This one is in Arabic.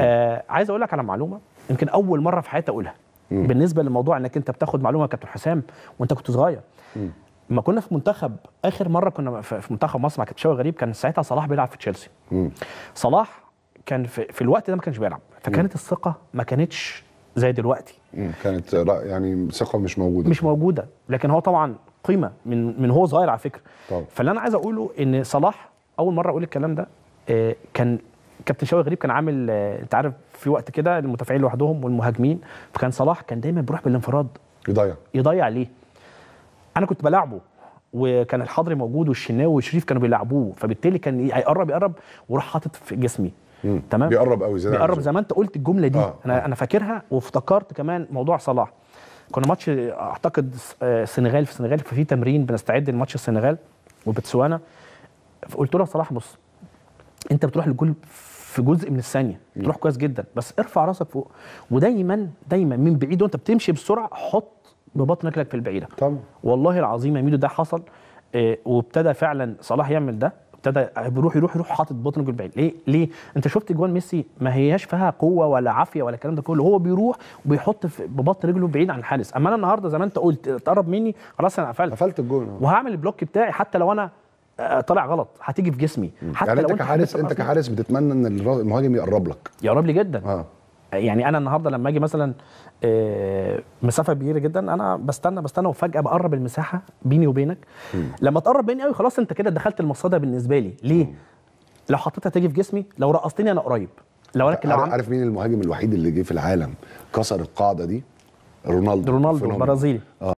آه عايز اقول لك على معلومه يمكن اول مره في حياتي اقولها مم. بالنسبه للموضوع انك انت بتاخد معلومه كابتن حسام وانت كنت صغير لما كنا في منتخب اخر مره كنا في منتخب مصر مع كابتن شوقي غريب كان ساعتها صلاح بيلعب في تشيلسي صلاح كان في, في الوقت ده ما كانش بيلعب فكانت مم. الثقه ما كانتش زي دلوقتي مم. كانت لا يعني ثقه مش موجوده مش موجوده لكن هو طبعا قيمه من من هو صغير على فكره فاللي انا عايز اقوله ان صلاح اول مره اقول الكلام ده آه، كان كابتن شوقي غريب كان عامل آه، انت عارف في وقت كده المدافعين لوحدهم والمهاجمين فكان صلاح كان دايما بيروح بالانفراد يضيع يضيع ليه انا كنت بلاعبه وكان الحضري موجود والشناوي وشريف كانوا بيلعبوه فبالتالي كان هيقرب يقرب وراح حاطط في جسمي مم. تمام بيقرب قوي زي بيقرب زي ما انت قلت الجمله دي آه،, آه. انا انا فاكرها وافتكرت كمان موضوع صلاح كنا ماتش اعتقد السنغال آه، في السنغال ففي تمرين بنستعد لماتش السنغال وبتسوانا فقلت له صلاح بص انت بتروح للجول في جزء من الثانيه بتروح كويس جدا بس ارفع راسك فوق ودايما دايما من بعيد وانت بتمشي بسرعه حط ببطن رجلك في البعيده طبعا والله العظيم يا ميدو ده حصل اه وابتدى فعلا صلاح يعمل ده ابتدى بيروح يروح يروح حاطط بطنه رجله البعيد ليه ليه انت شفت جوان ميسي ما هياش فيها قوه ولا عافيه ولا الكلام ده كله هو بيروح وبيحط ببطن رجله بعيد عن الحارس اما انا النهارده زي ما انت قلت تقرب مني خلاص انا قفلت قفلت الجون وهعمل البلوك بتاعي حتى لو انا طالع غلط هتيجي في جسمي حتى يعني لو انت كحارس انت كحارس بتتمنى ان المهاجم يقرب لك يقرب لي جدا آه. يعني انا النهارده لما اجي مثلا آه، مسافه كبيره جدا انا بستنى بستنى وفجاه بقرب المساحه بيني وبينك م. لما تقرب بيني قوي خلاص انت كده دخلت المصاده بالنسبه لي ليه م. لو حطيتها تيجي في جسمي لو رقصتني انا قريب لو لكن لو عارف مين المهاجم الوحيد اللي جه في العالم كسر القاعده دي رونالدو رونالدو البرازيلي اه